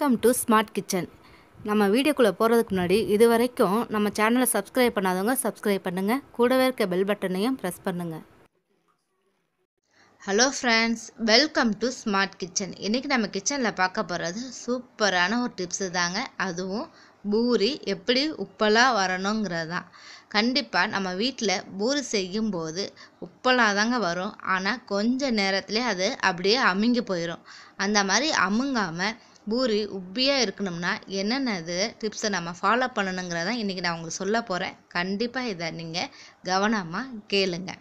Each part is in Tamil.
வெல்கம் டு ஸ்மார்ட் கிச்சன் நம்ம வீடியோக்குள்ளே போகிறதுக்கு முன்னாடி இது வரைக்கும் நம்ம சேனலை சப்ஸ்கிரைப் பண்ணாதவங்க சப்ஸ்கிரைப் பண்ணுங்கள் கூடவே இருக்க பெல் பட்டனையும் ப்ரெஸ் பண்ணுங்கள் hello friends welcome to Smart Kitchen இன்றைக்கி நம்ம கிச்சனில் பார்க்க போகிறது சூப்பரான ஒரு டிப்ஸு தாங்க அதுவும் பூரி எப்படி உப்பலாக வரணுங்கிறது தான் கண்டிப்பாக நம்ம வீட்டில் பூரி செய்யும்போது உப்பலாக தாங்க வரும் ஆனால் கொஞ்சம் நேரத்துலேயே அது அப்படியே அமுங்கி போயிடும் அந்த மாதிரி அமுங்காமல் பூரி உப்பியாக இருக்கணும்னா என்னென்னது டிப்ஸை நம்ம ஃபாலோ பண்ணணுங்கிறதான் இன்றைக்கி நான் உங்களுக்கு சொல்ல போகிறேன் கண்டிப்பாக இதை நீங்கள் கவனமாக கேளுங்க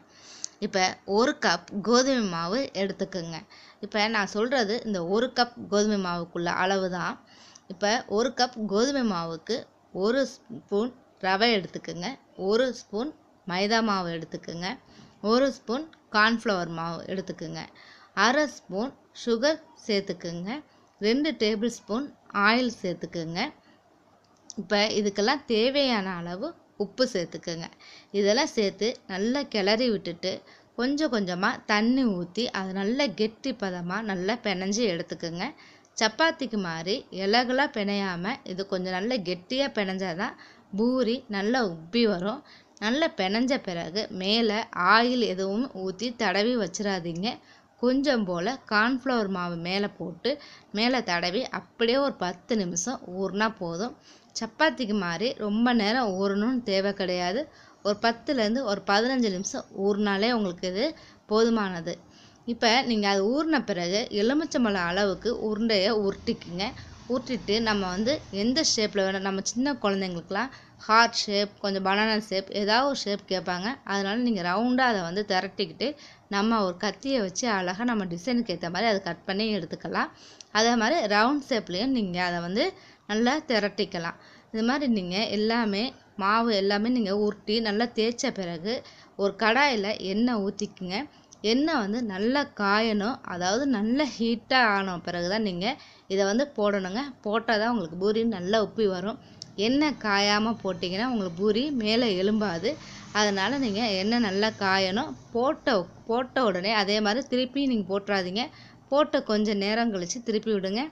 இப்போ ஒரு கப் கோதுமை மாவு எடுத்துக்கோங்க இப்போ நான் சொல்கிறது இந்த ஒரு கப் கோதுமை மாவுக்குள்ள அளவு தான் இப்போ ஒரு கப் கோதுமை மாவுக்கு ஒரு ஸ்பூன் ரவை எடுத்துக்கோங்க ஒரு ஸ்பூன் மைதா மாவு எடுத்துக்கோங்க ஒரு ஸ்பூன் கார்ன்ஃப்ளவர் மாவு எடுத்துக்கோங்க அரை ஸ்பூன் சுகர் சேர்த்துக்குங்க ரெண்டு டேபிள் ஸ்பூன் ஆயில் சேர்த்துக்குங்க இப்போ இதுக்கெல்லாம் தேவையான அளவு உப்பு சேர்த்துக்குங்க இதெல்லாம் சேர்த்து நல்லா கிளறி விட்டுட்டு கொஞ்சம் கொஞ்சமாக தண்ணி ஊற்றி அது நல்லா கெட்டி பதமாக நல்லா பிணைஞ்சி எடுத்துக்குங்க சப்பாத்திக்கு மாதிரி இலகுலாம் பிணையாமல் இது கொஞ்சம் நல்லா கெட்டியாக பிணைஞ்சாதான் பூரி நல்லா உப்பி வரும் நல்லா பிணைஞ்ச பிறகு மேலே ஆயில் எதுவும் ஊற்றி தடவி வச்சிடாதீங்க கொஞ்சம் போல் கார்ன்ஃப்ளவர் மாவு மேலே போட்டு மேலே தடவி அப்படியே ஒரு பத்து நிமிஷம் ஊறினா போதும் சப்பாத்திக்கு மாதிரி ரொம்ப நேரம் ஊறணும்னு தேவை கிடையாது ஒரு பத்துலேருந்து ஒரு பதினஞ்சு நிமிஷம் ஊறினாலே உங்களுக்கு இது போதுமானது இப்போ நீங்கள் அது ஊறின பிறகு எலுமிச்சம்பழம் அளவுக்கு உருண்டையை உருட்டிக்குங்க உருட்டிட்டு நம்ம வந்து எந்த ஷேப்பில் வேணும் நம்ம சின்ன குழந்தைங்களுக்குலாம் ஹார்ட் ஷேப் கொஞ்சம் பனானா ஷேப் ஏதாவது ஒரு ஷேப் கேட்பாங்க அதனால நீங்கள் ரவுண்டாக அதை வந்து திரட்டிக்கிட்டு நம்ம ஒரு கத்தியை வச்சு அழகாக நம்ம டிசைனுக்கு ஏற்ற மாதிரி அதை கட் பண்ணி எடுத்துக்கலாம் அதே மாதிரி ரவுண்ட் ஷேப்லேயும் நீங்கள் அதை வந்து நல்லா திரட்டிக்கலாம் இது மாதிரி நீங்கள் எல்லாமே மாவு எல்லாமே நீங்கள் உருட்டி நல்லா தேய்ச்ச பிறகு ஒரு கடாயில் எண்ணெய் ஊற்றிக்குங்க எண்ணெய் வந்து நல்லா காயணும் அதாவது நல்ல ஹீட்டாக ஆன பிறகு தான் நீங்கள் இதை வந்து போடணுங்க போட்டால் தான் உங்களுக்கு பூரி நல்லா உப்பி வரும் எண்ணெய் காயாமல் போட்டிங்கன்னா உங்களுக்கு பூரி மேலே எலும்பாது அதனால் நீங்கள் எண்ணெய் நல்லா காயணும் போட்ட போட்ட உடனே அதே மாதிரி திருப்பி நீங்கள் போட்டுறாதீங்க போட்ட கொஞ்சம் நேரம் கழித்து திருப்பி விடுங்க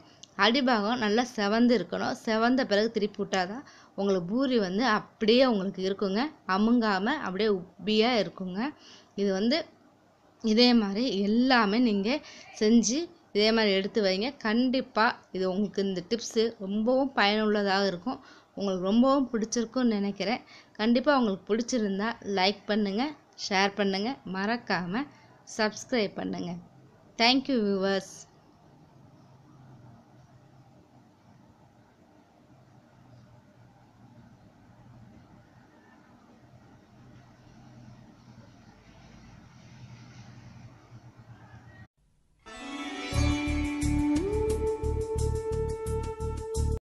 அடிபாகம் நல்லா செவந்து இருக்கணும் செவந்த பிறகு திருப்பி விட்டாதான் தான் உங்களுக்கு பூரி வந்து அப்படியே உங்களுக்கு இருக்குங்க அமுங்காமல் அப்படியே உப்பியாக இருக்குங்க இது வந்து இதே மாதிரி எல்லாமே நீங்கள் செஞ்சு இதே மாதிரி எடுத்து வைங்க கண்டிப்பாக இது உங்களுக்கு இந்த டிப்ஸு ரொம்பவும் பயனுள்ளதாக இருக்கும் உங்களுக்கு ரொம்பவும் பிடிச்சிருக்கும்னு நினைக்கிறேன் கண்டிப்பாக உங்களுக்கு பிடிச்சிருந்தா லைக் பண்ணுங்கள் ஷேர் பண்ணுங்கள் மறக்காமல் சப்ஸ்கிரைப் பண்ணுங்கள் தேங்க்யூ வியூவர்ஸ்